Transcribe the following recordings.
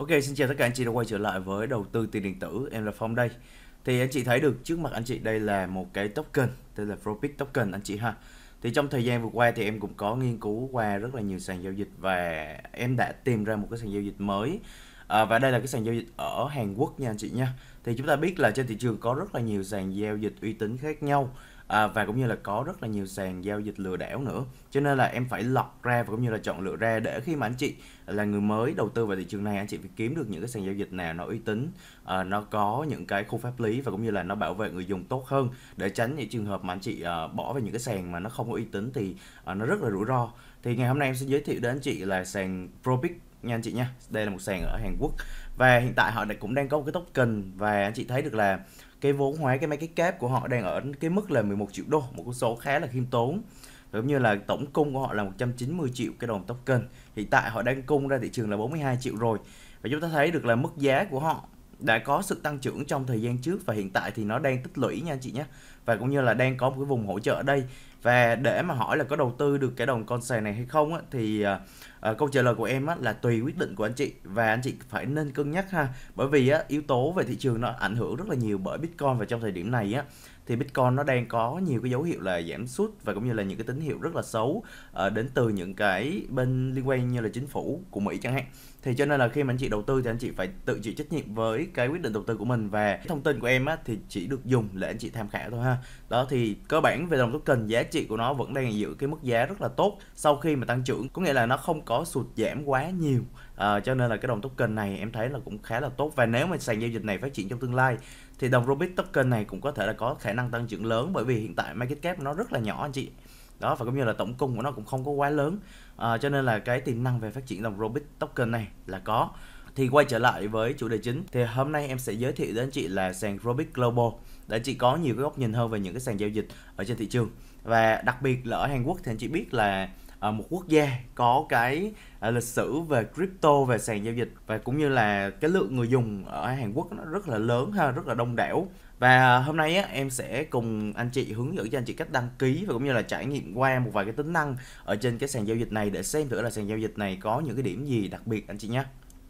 Ok, xin chào tất cả anh chị đã quay trở lại với đầu tư tiền điện tử, em là Phong đây. Thì anh chị thấy được trước mặt anh chị đây là một cái token tên là Propic token anh chị ha. Thì trong thời gian vừa qua thì em cũng có nghiên cứu qua rất là nhiều sàn giao dịch và em đã tìm ra một cái sàn giao dịch mới. À, và đây là cái sàn giao dịch ở Hàn Quốc nha anh chị nha. Thì chúng ta biết là trên thị trường có rất là nhiều sàn giao dịch uy tín khác nhau à, và cũng như là có rất là nhiều sàn giao dịch lừa đảo nữa cho nên là em phải lọc ra và cũng như là chọn lựa ra để khi mà anh chị là người mới đầu tư vào thị trường này anh chị phải kiếm được những cái sàn giao dịch nào nó uy tín à, nó có những cái khu pháp lý và cũng như là nó bảo vệ người dùng tốt hơn để tránh những trường hợp mà anh chị à, bỏ vào những cái sàn mà nó không có uy tín thì à, nó rất là rủi ro thì ngày hôm nay em sẽ giới thiệu đến anh chị là sàn Probit nha anh chị nha đây là một sàn ở Hàn Quốc và hiện tại họ cũng đang có một cái token và anh chị thấy được là cái vốn hóa cái máy cái kép của họ đang ở cái mức là 11 triệu đô một con số khá là khiêm tốn giống như là tổng cung của họ là 190 triệu cái đồng token hiện tại họ đang cung ra thị trường là 42 triệu rồi và chúng ta thấy được là mức giá của họ đã có sự tăng trưởng trong thời gian trước và hiện tại thì nó đang tích lũy nha anh chị nhé và cũng như là đang có một cái vùng hỗ trợ ở đây và để mà hỏi là có đầu tư được cái đồng con sàn này hay không á, thì à, câu trả lời của em á, là tùy quyết định của anh chị và anh chị phải nên cân nhắc ha bởi vì á, yếu tố về thị trường nó ảnh hưởng rất là nhiều bởi bitcoin và trong thời điểm này á thì Bitcoin nó đang có nhiều cái dấu hiệu là giảm sút và cũng như là những cái tín hiệu rất là xấu uh, đến từ những cái bên liên quan như là chính phủ của Mỹ chẳng hạn. Thì cho nên là khi mà anh chị đầu tư thì anh chị phải tự chịu trách nhiệm với cái quyết định đầu tư của mình và thông tin của em á, thì chỉ được dùng để anh chị tham khảo thôi ha đó thì cơ bản về đồng token giá trị của nó vẫn đang giữ cái mức giá rất là tốt sau khi mà tăng trưởng có nghĩa là nó không có sụt giảm quá nhiều à, cho nên là cái đồng token này em thấy là cũng khá là tốt và nếu mà sàn giao dịch này phát triển trong tương lai thì đồng Robit token này cũng có thể là có khả năng tăng trưởng lớn bởi vì hiện tại market cap nó rất là nhỏ anh chị đó và cũng như là tổng cung của nó cũng không có quá lớn à, cho nên là cái tiềm năng về phát triển đồng Robit token này là có thì quay trở lại với chủ đề chính thì hôm nay em sẽ giới thiệu đến anh chị là sàn Robit Global để chị có nhiều cái góc nhìn hơn về những cái sàn giao dịch ở trên thị trường và đặc biệt là ở Hàn Quốc thì anh chị biết là à, một quốc gia có cái à, lịch sử về crypto về sàn giao dịch và cũng như là cái lượng người dùng ở Hàn Quốc nó rất là lớn ha rất là đông đảo và hôm nay á, em sẽ cùng anh chị hướng dẫn cho anh chị cách đăng ký và cũng như là trải nghiệm qua một vài cái tính năng ở trên cái sàn giao dịch này để xem thử là sàn giao dịch này có những cái điểm gì đặc biệt anh chị nhé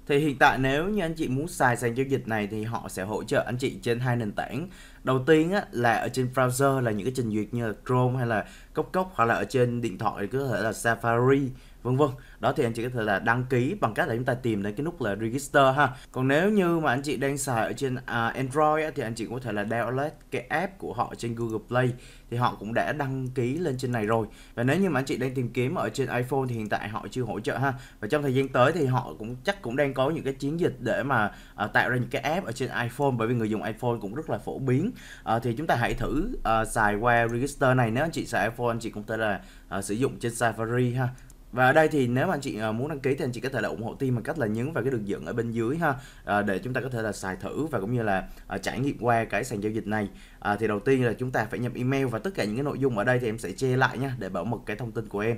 thì hiện tại nếu như anh chị muốn xài sàn giao dịch này thì họ sẽ hỗ trợ anh chị trên hai nền tảng đầu tiên á, là ở trên browser là những cái trình duyệt như là Chrome hay là Cốc Cốc hoặc là ở trên điện thoại thì có thể là Safari vân vân đó thì anh chị có thể là đăng ký bằng cách là chúng ta tìm đến cái nút là register ha còn nếu như mà anh chị đang xài ở trên uh, android á, thì anh chị có thể là download cái app của họ trên google play thì họ cũng đã đăng ký lên trên này rồi và nếu như mà anh chị đang tìm kiếm ở trên iphone thì hiện tại họ chưa hỗ trợ ha và trong thời gian tới thì họ cũng chắc cũng đang có những cái chiến dịch để mà uh, tạo ra những cái app ở trên iphone bởi vì người dùng iphone cũng rất là phổ biến uh, thì chúng ta hãy thử uh, xài qua register này nếu anh chị xài iphone anh chị cũng thể là uh, sử dụng trên safari ha và ở đây thì nếu mà anh chị ờ, muốn đăng ký thì anh chị có thể là ủng hộ team bằng cách là nhấn vào cái đường dẫn ở bên dưới ha ờ, để chúng ta có thể là xài thử và cũng như là ờ, trải nghiệm qua cái sàn giao dịch này à, thì đầu tiên là chúng ta phải nhập email và tất cả những cái nội dung ở đây thì em sẽ che lại nha để bảo mật cái thông tin của em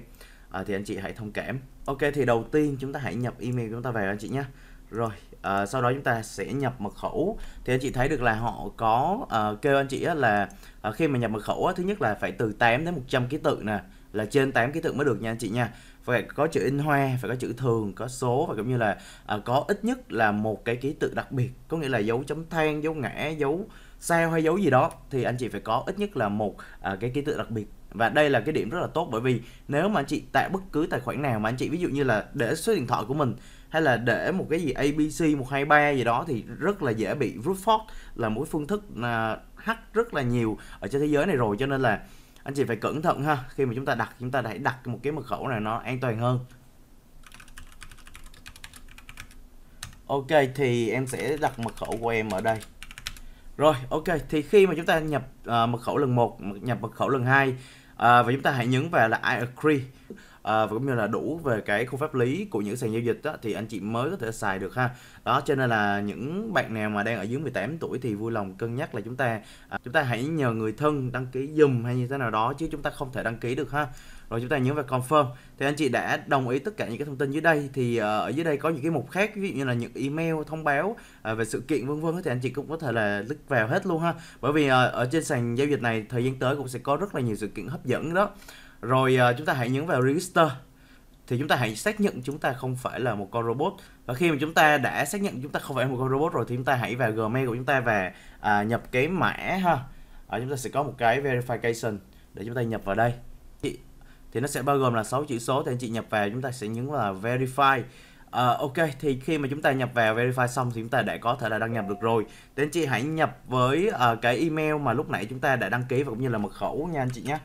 à, thì anh chị hãy thông cảm ok thì đầu tiên chúng ta hãy nhập email của chúng ta vào anh chị nhé rồi à, sau đó chúng ta sẽ nhập mật khẩu thì anh chị thấy được là họ có à, kêu anh chị là à, khi mà nhập mật khẩu thứ nhất là phải từ 8 đến 100 ký tự nè là trên 8 ký tự mới được nha anh chị nha phải có chữ in hoa phải có chữ thường có số và cũng như là à, có ít nhất là một cái ký tự đặc biệt có nghĩa là dấu chấm than dấu ngã dấu sao hay dấu gì đó thì anh chị phải có ít nhất là một à, cái ký tự đặc biệt và đây là cái điểm rất là tốt bởi vì nếu mà anh chị tạo bất cứ tài khoản nào mà anh chị ví dụ như là để số điện thoại của mình hay là để một cái gì ABC 123 gì đó thì rất là dễ bị brute force là mỗi phương thức uh, hack rất là nhiều ở trên thế giới này rồi cho nên là anh chị phải cẩn thận ha khi mà chúng ta đặt chúng ta hãy đặt một cái mật khẩu này nó an toàn hơn ok thì em sẽ đặt mật khẩu của em ở đây rồi ok thì khi mà chúng ta nhập uh, mật khẩu lần 1 nhập mật khẩu lần 2 uh, à, và chúng ta hãy nhấn vào là I agree Ờ, và cũng như là đủ về cái khu pháp lý của những sàn giao dịch đó, thì anh chị mới có thể xài được ha đó cho nên là những bạn nào mà đang ở dưới 18 tuổi thì vui lòng cân nhắc là chúng ta à, chúng ta hãy nhờ người thân đăng ký dùm hay như thế nào đó chứ chúng ta không thể đăng ký được ha rồi chúng ta nhấn vào confirm thì anh chị đã đồng ý tất cả những cái thông tin dưới đây thì ờ, ở dưới đây có những cái mục khác ví dụ như là những email thông báo à, về sự kiện vân vân thì anh chị cũng có thể là click vào hết luôn ha bởi vì ờ, ở trên sàn giao dịch này thời gian tới cũng sẽ có rất là nhiều sự kiện hấp dẫn đó rồi uh, chúng ta hãy nhấn vào register thì chúng ta hãy xác nhận chúng ta không phải là một con robot và khi mà chúng ta đã xác nhận chúng ta không phải một con robot rồi thì chúng ta hãy vào gmail của chúng ta và à, nhập cái mã ha ở chúng ta sẽ có một cái verification để chúng ta nhập vào đây thì nó sẽ bao gồm là 6 chữ số thì anh chị nhập vào chúng ta sẽ nhấn vào verify à, ok thì khi mà chúng ta nhập vào verify xong thì chúng ta đã có thể là đăng nhập được rồi thì anh chị hãy nhập với uh, cái email mà lúc nãy chúng ta đã đăng ký và cũng như là mật khẩu nha anh chị nhé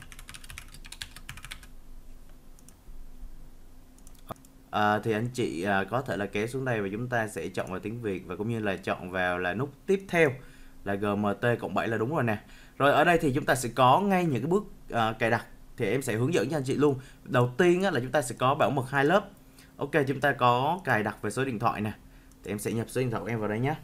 À, thì anh chị à, có thể là kéo xuống đây và chúng ta sẽ chọn vào tiếng Việt và cũng như là chọn vào là nút tiếp theo là GMT cộng 7 là đúng rồi nè. Rồi ở đây thì chúng ta sẽ có ngay những cái bước à, cài đặt thì em sẽ hướng dẫn cho anh chị luôn. Đầu tiên á, là chúng ta sẽ có bảo mật hai lớp. Ok chúng ta có cài đặt về số điện thoại nè. Thì em sẽ nhập số điện thoại của em vào đây nhé.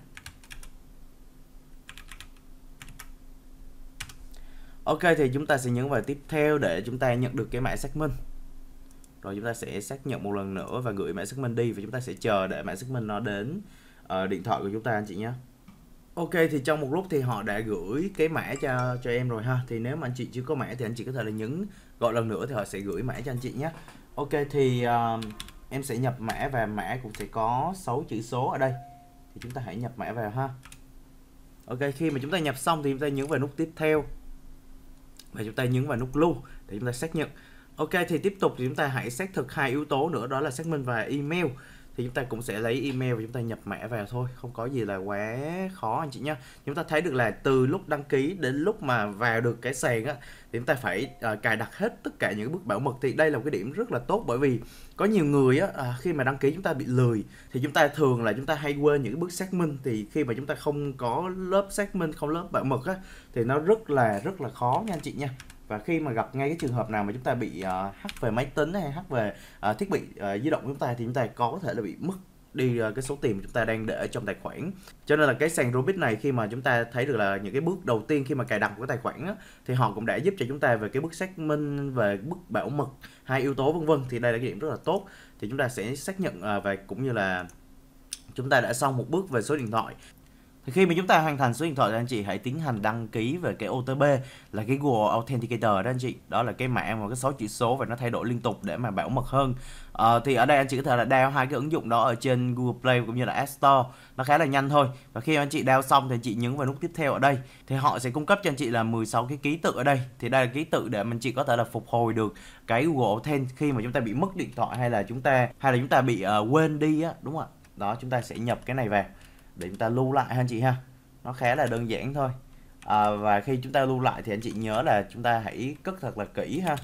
Ok thì chúng ta sẽ nhấn vào tiếp theo để chúng ta nhận được cái mã xác minh rồi chúng ta sẽ xác nhận một lần nữa và gửi mã xác minh đi và chúng ta sẽ chờ để mã xác minh nó đến uh, điện thoại của chúng ta anh chị nhé Ok thì trong một lúc thì họ đã gửi cái mã cho cho em rồi ha thì nếu mà anh chị chưa có mã thì anh chị có thể là nhấn gọi lần nữa thì họ sẽ gửi mã cho anh chị nhé Ok thì uh, em sẽ nhập mã và mã cũng sẽ có 6 chữ số ở đây thì chúng ta hãy nhập mã vào ha Ok khi mà chúng ta nhập xong thì chúng ta nhấn vào nút tiếp theo và chúng ta nhấn vào nút lưu để chúng ta xác nhận Ok thì tiếp tục thì chúng ta hãy xác thực hai yếu tố nữa đó là xác minh và email thì chúng ta cũng sẽ lấy email và chúng ta nhập mã vào thôi không có gì là quá khó anh chị nhé chúng ta thấy được là từ lúc đăng ký đến lúc mà vào được cái sàn á thì chúng ta phải uh, cài đặt hết tất cả những bước bảo mật thì đây là một cái điểm rất là tốt bởi vì có nhiều người á à, khi mà đăng ký chúng ta bị lười thì chúng ta thường là chúng ta hay quên những bước xác minh thì khi mà chúng ta không có lớp xác minh không lớp bảo mật á thì nó rất là rất là khó nha anh chị nha và khi mà gặp ngay cái trường hợp nào mà chúng ta bị uh, ờ, hack về máy tính hay hack về uh, thiết bị uh, di động của chúng ta thì chúng ta có thể là bị mất đi cái số tiền mà chúng ta đang để trong tài khoản cho nên là cái sàn Robit này khi mà chúng ta thấy được là những cái bước đầu tiên khi mà cài đặt của tài khoản á, thì họ cũng đã giúp cho chúng ta về cái bước xác minh về bước bảo mật hai yếu tố vân vân thì đây là cái điểm rất là tốt thì chúng ta sẽ xác nhận và cũng như là chúng ta đã xong một bước về số điện thoại khi mà chúng ta hoàn thành số điện thoại thì anh chị hãy tiến hành đăng ký về cái OTP là cái Google Authenticator đó anh chị đó là cái mã mà cái số chữ số và nó thay đổi liên tục để mà bảo mật hơn à, thì ở đây anh chị có thể là đeo hai cái ứng dụng đó ở trên Google Play cũng như là App Store nó khá là nhanh thôi và khi anh chị đeo xong thì anh chị nhấn vào nút tiếp theo ở đây thì họ sẽ cung cấp cho anh chị là 16 cái ký tự ở đây thì đây là ký tự để mình chị có thể là phục hồi được cái Google Authent khi mà chúng ta bị mất điện thoại hay là chúng ta hay là chúng ta bị uh, quên đi á đúng không ạ đó chúng ta sẽ nhập cái này vào để chúng ta lưu lại ha anh chị ha nó khá là đơn giản thôi à, và khi chúng ta lưu lại thì anh chị nhớ là chúng ta hãy cất thật là kỹ ha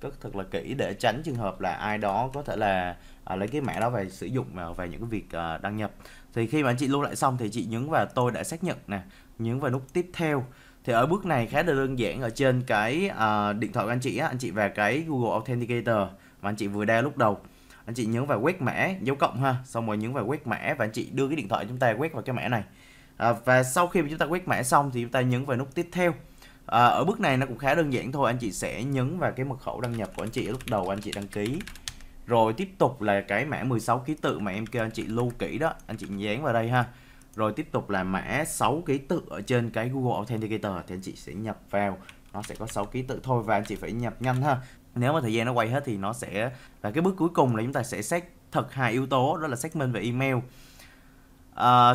cất thật là kỹ để tránh trường hợp là ai đó có thể là à, lấy cái mã đó về sử dụng vào về những cái việc à, đăng nhập thì khi mà anh chị lưu lại xong thì chị nhấn vào tôi đã xác nhận nè nhấn vào nút tiếp theo thì ở bước này khá là đơn giản ở trên cái à, điện thoại của anh chị á anh chị vào cái Google Authenticator mà anh chị vừa đeo lúc đầu anh chị nhấn vào quét mã dấu cộng ha xong rồi nhấn vào quét mã và anh chị đưa cái điện thoại chúng ta quét vào cái mã này à, và sau khi mà chúng ta quét mã xong thì chúng ta nhấn vào nút tiếp theo à, ở bước này nó cũng khá đơn giản thôi anh chị sẽ nhấn vào cái mật khẩu đăng nhập của anh chị lúc đầu anh chị đăng ký rồi tiếp tục là cái mã 16 ký tự mà em kêu anh chị lưu kỹ đó anh chị dán vào đây ha rồi tiếp tục là mã 6 ký tự ở trên cái Google Authenticator thì anh chị sẽ nhập vào nó sẽ có 6 ký tự thôi và anh chị phải nhập nhanh ha nếu mà thời gian nó quay hết thì nó sẽ và cái bước cuối cùng là chúng ta sẽ xét thật hai yếu tố đó là xác minh về email uh,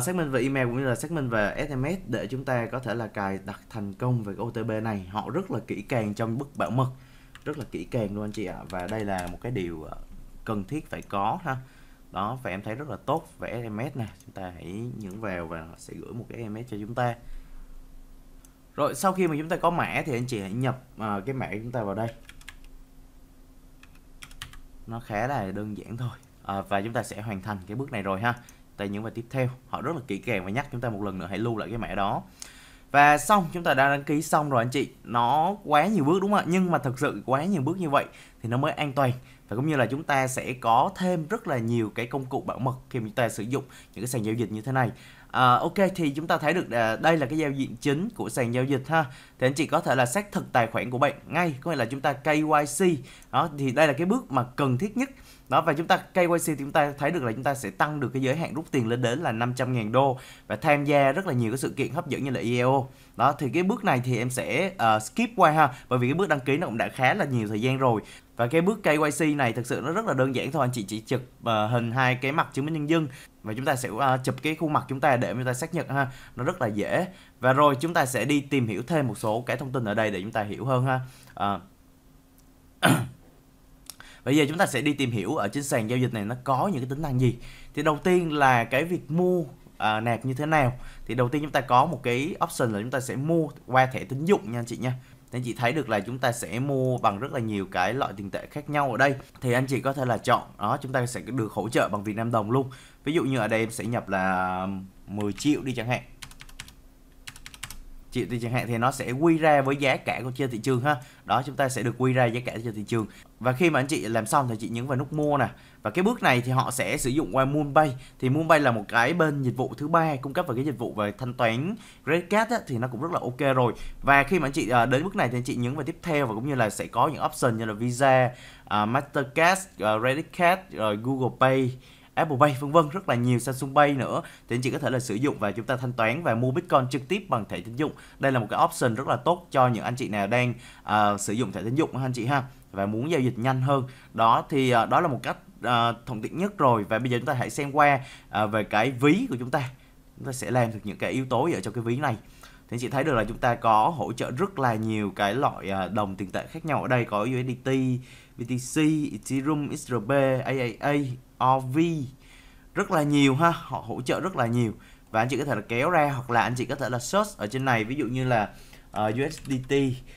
xác minh về email cũng như là xác minh về sms để chúng ta có thể là cài đặt thành công về otp này họ rất là kỹ càng trong bức bảo mật rất là kỹ càng luôn anh chị ạ và đây là một cái điều ờ, cần thiết phải có ha đó và em thấy rất là tốt về sms nè chúng ta hãy nhấn vào và sẽ gửi một cái sms cho chúng ta rồi sau khi mà chúng ta có mã thì anh chị hãy nhập uh, cái mã chúng ta vào đây nó khá là đơn giản thôi à, và chúng ta sẽ hoàn thành cái bước này rồi ha tại những bài tiếp theo họ rất là kỹ càng và nhắc chúng ta một lần nữa hãy lưu lại cái mã đó và xong chúng ta đã đăng ký xong rồi anh chị nó quá nhiều bước đúng không ạ nhưng mà thực sự quá nhiều bước như vậy thì nó mới an toàn và cũng như là chúng ta sẽ có thêm rất là nhiều cái công cụ bảo mật khi chúng ta sử dụng những cái sàn giao dịch như thế này Ờ, ok thì chúng ta thấy được ờ, đây là cái giao diện chính của sàn giao dịch ha. Thì anh chị có thể là xác thực tài khoản của bạn ngay, có nghĩa là chúng ta KYC. Đó thì đây là cái bước mà cần thiết nhất. Đó và chúng ta KYC thì chúng ta thấy được là chúng ta sẽ tăng được cái giới hạn rút tiền lên đến là 500.000 đô và tham gia rất là nhiều cái sự kiện hấp dẫn như là IEO. Đó thì cái bước này thì em sẽ uh, skip qua ha, bởi vì cái bước đăng ký nó cũng đã khá là nhiều thời gian rồi. Và cái bước KYC này thực sự nó rất là đơn giản thôi, anh chị chỉ chụp uh, hình hai cái mặt chứng minh nhân dân và chúng ta sẽ uh, chụp cái khuôn mặt chúng ta để chúng ta xác nhận ha nó rất là dễ và rồi chúng ta sẽ đi tìm hiểu thêm một số cái thông tin ở đây để chúng ta hiểu hơn ha à. Bây giờ chúng ta sẽ đi tìm hiểu ở trên sàn giao dịch này nó có những cái tính năng gì. Thì đầu tiên là cái việc mua à, nạp như thế nào. Thì đầu tiên chúng ta có một cái option là chúng ta sẽ mua qua thẻ tín dụng nha anh chị nha. Nên chị thấy được là chúng ta sẽ mua bằng rất là nhiều cái loại tiền tệ khác nhau ở đây Thì anh chị có thể là chọn đó chúng ta sẽ được hỗ trợ bằng Việt Nam đồng luôn Ví dụ như ở đây em sẽ nhập là 10 triệu đi chẳng hạn thì chẳng hạn thì nó sẽ quy ra với giá cả của trên thị trường ha đó chúng ta sẽ được quy ra giá cả trên thị trường và khi mà anh chị làm xong thì chị nhấn vào nút mua nè và cái bước này thì họ sẽ sử dụng qua Moonpay thì Moonpay là một cái bên dịch vụ thứ ba cung cấp về cái dịch vụ về thanh toán credit card á, thì nó cũng rất là ok rồi và khi mà anh chị à, đến bước này thì anh chị nhấn vào tiếp theo và cũng như là sẽ có những option như là Visa, uh, Mastercard, uh, credit card, rồi uh, Google Pay Apple Pay vân vân rất là nhiều Samsung Pay nữa thì anh chị có thể là sử dụng và chúng ta thanh toán và mua Bitcoin trực tiếp bằng thẻ tín dụng đây là một cái option rất là tốt cho những anh chị nào đang uh, sử dụng thẻ tín dụng anh chị ha và muốn giao dịch nhanh hơn đó thì uh, đó là một cách uh, thuận tiện nhất rồi và bây giờ chúng ta hãy xem qua uh, về cái ví của chúng ta chúng ta sẽ làm được những cái yếu tố ở trong cái ví này thì anh chị thấy được là chúng ta có hỗ trợ rất là nhiều cái loại đồng tiền tệ khác nhau ở đây có USDT BTC, Ethereum, XRP, AAA, OV rất là nhiều ha, họ hỗ trợ rất là nhiều và anh chị có thể là kéo ra hoặc là anh chị có thể là search ở trên này ví dụ như là uh, ờ, USDT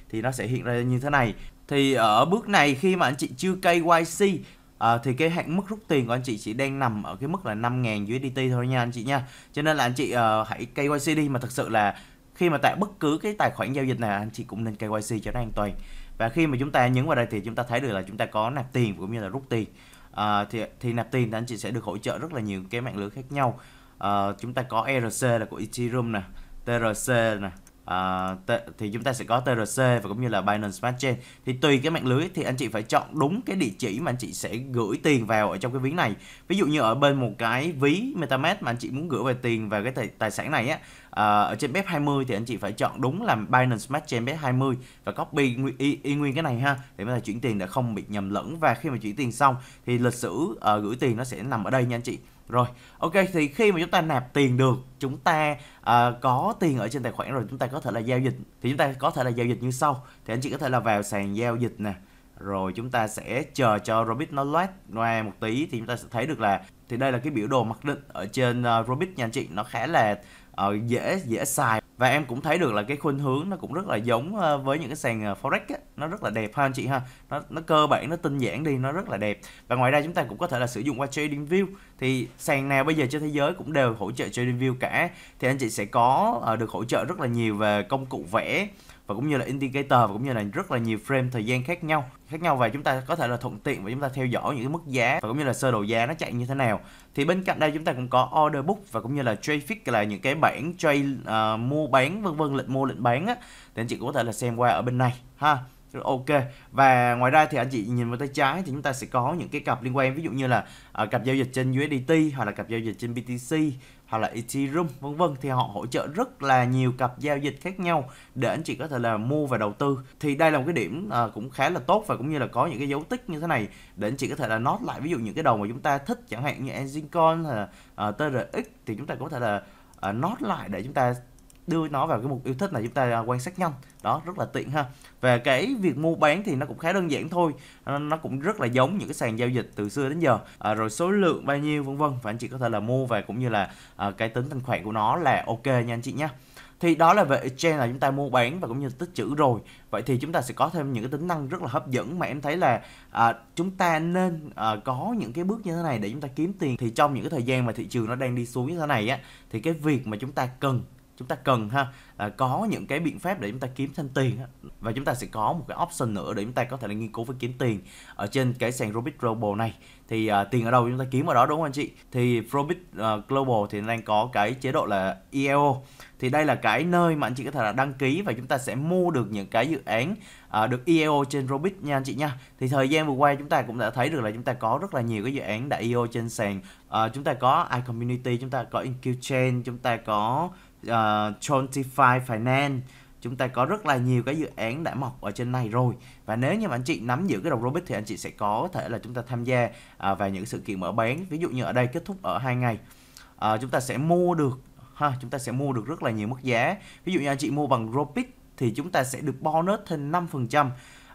thì nó sẽ hiện ra như thế này. Thì ở bước này khi mà anh chị chưa KYC À, ờ, thì cái hạn mức rút tiền của anh chị chỉ đang nằm ở cái mức là 5.000 USDT thôi nha anh chị nha Cho nên là anh chị uh, hãy KYC đi mà thật sự là khi mà tại bất cứ cái tài khoản giao dịch nào anh chị cũng nên KYC cho nó an toàn và khi mà chúng ta nhấn vào đây thì chúng ta thấy được là chúng ta có nạp tiền cũng như là rút tiền à, thì thì nạp tiền thì anh chị sẽ được hỗ trợ rất là nhiều cái mạng lưới khác nhau à, chúng ta có ERC là của Ethereum nè TRC nè à, thì chúng ta sẽ có TRC và cũng như là Binance Smart Chain thì tùy cái mạng lưới thì anh chị phải chọn đúng cái địa chỉ mà anh chị sẽ gửi tiền vào ở trong cái ví này ví dụ như ở bên một cái ví MetaMask mà anh chị muốn gửi về tiền vào cái tài, tài sản này á à, ở trên BEP 20 thì anh chị phải chọn đúng là Binance Smart Chain BEP 20 và copy y, y nguyên cái này ha để mà chuyển tiền để không bị nhầm lẫn và khi mà chuyển tiền xong thì lịch sử uh, gửi tiền nó sẽ nằm ở đây nha anh chị rồi, ok thì khi mà chúng ta nạp tiền được, chúng ta uh, có tiền ở trên tài khoản rồi chúng ta có thể là giao dịch. Thì chúng ta có thể là giao dịch như sau. Thì anh chị có thể là vào sàn giao dịch nè. Rồi chúng ta sẽ chờ cho Robit nó load ra một tí thì chúng ta sẽ thấy được là thì đây là cái biểu đồ mặc định ở trên uh, Robit nha anh chị, nó khá là uh, dễ dễ xài và em cũng thấy được là cái khuynh hướng nó cũng rất là giống ờ, với những cái sàn ờ, forex á nó rất là đẹp ha anh chị ha nó nó cơ bản nó tinh giản đi nó rất là đẹp và ngoài ra chúng ta cũng có thể là sử dụng qua trading view thì sàn nào bây giờ trên thế giới cũng đều hỗ trợ trading view cả thì anh chị sẽ có ờ, được hỗ trợ rất là nhiều về công cụ vẽ và cũng như là indicator và cũng như là rất là nhiều frame thời gian khác nhau khác nhau và chúng ta có thể là thuận tiện và chúng ta theo dõi những cái mức giá và cũng như là sơ đồ giá nó chạy như thế nào thì bên cạnh đây chúng ta cũng có order book và cũng như là trade fix là những cái bảng trade uh, mua bán vân vân lệnh mua lệnh bán á thì anh chị cũng có thể là xem qua ở bên này ha ok và ngoài ra thì anh chị nhìn vào tay trái thì chúng ta sẽ có những cái cặp liên quan ví dụ như là uh, cặp giao dịch trên USDT hoặc là cặp giao dịch trên BTC hoặc là Ethereum vân vân thì họ hỗ trợ rất là nhiều cặp giao dịch khác nhau để anh chị có thể là mua và đầu tư thì đây là một cái điểm à, cũng khá là tốt và cũng như là có những cái dấu tích như thế này để anh chị có thể là nốt lại ví dụ những cái đầu mà chúng ta thích chẳng hạn như Enzincoin hay là à, TRX thì chúng ta có thể là à, nốt lại để chúng ta đưa nó vào cái mục yêu thích là chúng ta à, quan sát nhanh đó rất là tiện ha về cái việc mua bán thì nó cũng khá đơn giản thôi nó cũng rất là giống những cái sàn giao dịch từ xưa đến giờ à, rồi số lượng bao nhiêu vân vân và anh chị có thể là mua và cũng như là à, cái tính thanh khoản của nó là ok nha anh chị nhé thì đó là về exchange là chúng ta mua bán và cũng như tích trữ rồi vậy thì chúng ta sẽ có thêm những cái tính năng rất là hấp dẫn mà em thấy là à, chúng ta nên à, có những cái bước như thế này để chúng ta kiếm tiền thì trong những cái thời gian mà thị trường nó đang đi xuống như thế này á thì cái việc mà chúng ta cần chúng ta cần ha à, có những cái biện pháp để chúng ta kiếm thêm tiền và chúng ta sẽ có một cái option nữa để chúng ta có thể là nghiên cứu và kiếm tiền ở trên cái sàn Robit Global này thì à, tiền ở đâu chúng ta kiếm ở đó đúng không anh chị thì Robit à, Global thì đang có cái chế độ là EO thì đây là cái nơi mà anh chị có thể là đăng ký và chúng ta sẽ mua được những cái dự án à, được EO trên Robit nha anh chị nha thì thời gian vừa qua chúng ta cũng đã thấy được là chúng ta có rất là nhiều cái dự án đã EO trên sàn à, chúng ta có iCommunity chúng ta có InQchain chúng ta có uh, Finance chúng ta có rất là nhiều cái dự án đã mọc ở trên này rồi và nếu như mà anh chị nắm giữ cái đồng Rubik thì anh chị sẽ có thể là chúng ta tham gia à, vào những sự kiện mở bán ví dụ như ở đây kết thúc ở hai ngày à, chúng ta sẽ mua được ha chúng ta sẽ mua được rất là nhiều mức giá ví dụ như anh chị mua bằng Rubik thì chúng ta sẽ được bonus thêm 5%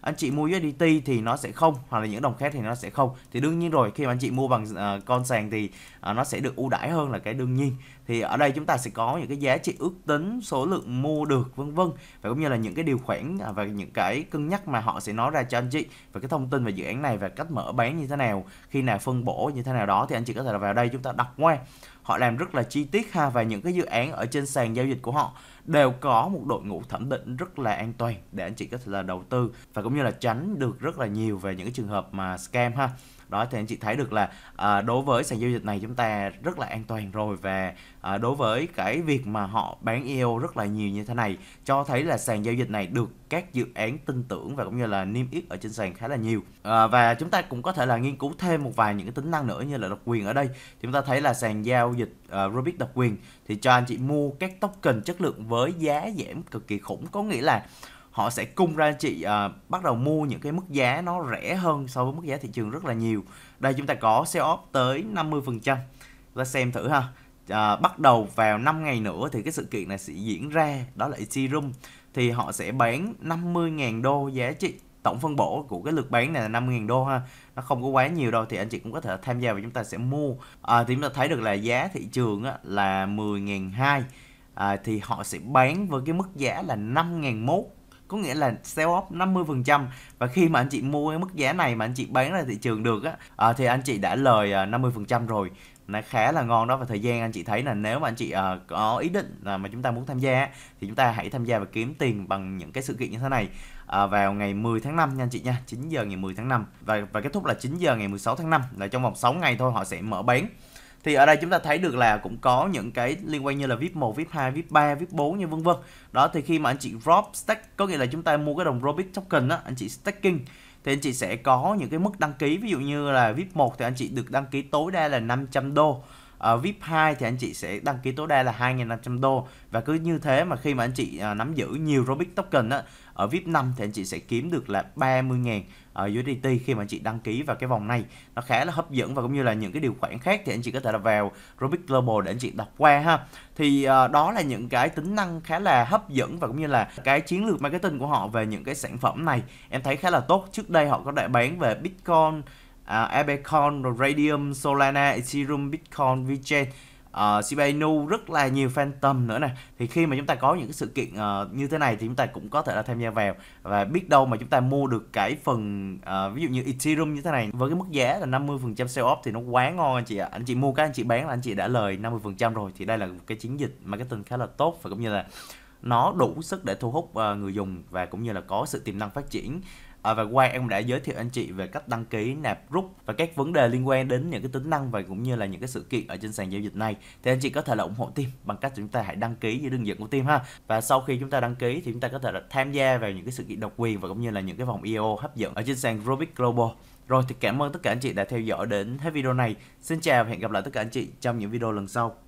anh chị mua USDT thì nó sẽ không hoặc là những đồng khác thì nó sẽ không thì đương nhiên rồi khi mà anh chị mua bằng uh, con sàn thì uh, nó sẽ được ưu đãi hơn là cái đương nhiên thì ở đây chúng ta sẽ có những cái giá trị ước tính số lượng mua được vân vân và cũng như là những cái điều khoản à, và những cái cân nhắc mà họ sẽ nói ra cho anh chị về cái thông tin về dự án này và cách mở bán như thế nào khi nào phân bổ như thế nào đó thì anh chị có thể là vào đây chúng ta đọc qua họ làm rất là chi tiết ha và những cái dự án ở trên sàn giao dịch của họ đều có một đội ngũ thẩm định rất là an toàn để anh chị có thể là đầu tư và cũng như là tránh được rất là nhiều về những cái trường hợp mà scam ha đó thì anh chị thấy được là à, đối với sàn giao dịch này chúng ta rất là an toàn rồi và à, đối với cái việc mà họ bán EO rất là nhiều như thế này cho thấy là sàn giao dịch này được các dự án tin tưởng và cũng như là niêm yết ở trên sàn khá là nhiều à, và chúng ta cũng có thể là nghiên cứu thêm một vài những cái tính năng nữa như là độc quyền ở đây chúng ta thấy là sàn giao dịch uh, à, Rubik độc quyền thì cho anh chị mua các token chất lượng với giá giảm cực kỳ khủng có nghĩa là họ sẽ cung ra chị à, bắt đầu mua những cái mức giá nó rẻ hơn so với mức giá thị trường rất là nhiều đây chúng ta có sale off tới 50 phần trăm ta xem thử ha à, bắt đầu vào 5 ngày nữa thì cái sự kiện này sẽ diễn ra đó là Ethereum thì họ sẽ bán 50.000 đô giá trị tổng phân bổ của cái lượt bán này là 50.000 đô ha nó không có quá nhiều đâu thì anh chị cũng có thể tham gia và chúng ta sẽ mua à, thì chúng ta thấy được là giá thị trường á, là 10.002 à, thì họ sẽ bán với cái mức giá là 5 một có nghĩa là sell off 50% và khi mà anh chị mua cái mức giá này mà anh chị bán ra thị trường được á à, thì anh chị đã lời 50% à, rồi nó khá là ngon đó và thời gian anh chị thấy là nếu mà anh chị uh, có ý định uh, mà chúng ta muốn tham gia thì chúng ta hãy tham gia và kiếm tiền bằng những cái sự kiện như thế này uh, vào ngày 10 tháng 5 nha anh chị nha 9 giờ ngày 10 tháng 5 và và kết thúc là 9 giờ ngày 16 tháng 5 là trong vòng 6 ngày thôi họ sẽ mở bán thì ở đây chúng ta thấy được là cũng có những cái liên quan như là VIP 1, VIP 2, VIP 3, VIP 4 như vân vân. Đó thì khi mà anh chị drop stack có nghĩa là chúng ta mua cái đồng Robit token á, anh chị stacking thì anh chị sẽ có những cái mức đăng ký ví dụ như là VIP 1 thì anh chị được đăng ký tối đa là 500 đô ở ờ, VIP 2 thì anh chị sẽ đăng ký tối đa là 2.500 đô và cứ như thế mà khi mà anh chị ờ, nắm giữ nhiều Robic token á ở VIP 5 thì anh chị sẽ kiếm được là 30.000 ở USDT khi mà anh chị đăng ký vào cái vòng này nó khá là hấp dẫn và cũng như là những cái điều khoản khác thì anh chị có thể là vào Robic Global để anh chị đọc qua ha thì ờ, đó là những cái tính năng khá là hấp dẫn và cũng như là cái chiến lược marketing của họ về những cái sản phẩm này em thấy khá là tốt trước đây họ có đã bán về Bitcoin à, Ebecoin, Radium, Solana, Ethereum, Bitcoin, VeChain uh, à, Sibanu rất là nhiều phantom nữa nè thì khi mà chúng ta có những cái sự kiện uh, như thế này thì chúng ta cũng có thể là tham gia vào và biết đâu mà chúng ta mua được cái phần uh, ví dụ như Ethereum như thế này với cái mức giá là 50% sale off thì nó quá ngon anh chị ạ anh chị mua cái anh chị bán là anh chị đã lời 50% rồi thì đây là một cái chiến dịch marketing khá là tốt và cũng như là nó đủ sức để thu hút uh, người dùng và cũng như là có sự tiềm năng phát triển À, và Quang em đã giới thiệu anh chị về cách đăng ký nạp rút và các vấn đề liên quan đến những cái tính năng và cũng như là những cái sự kiện ở trên sàn giao dịch này thì anh chị có thể là ủng hộ team bằng cách chúng ta hãy đăng ký dưới đường dẫn của team ha và sau khi chúng ta đăng ký thì chúng ta có thể là tham gia vào những cái sự kiện độc quyền và cũng như là những cái vòng IO hấp dẫn ở trên sàn Robic Global rồi thì cảm ơn tất cả anh chị đã theo dõi đến hết video này. Xin chào và hẹn gặp lại tất cả anh chị trong những video lần sau.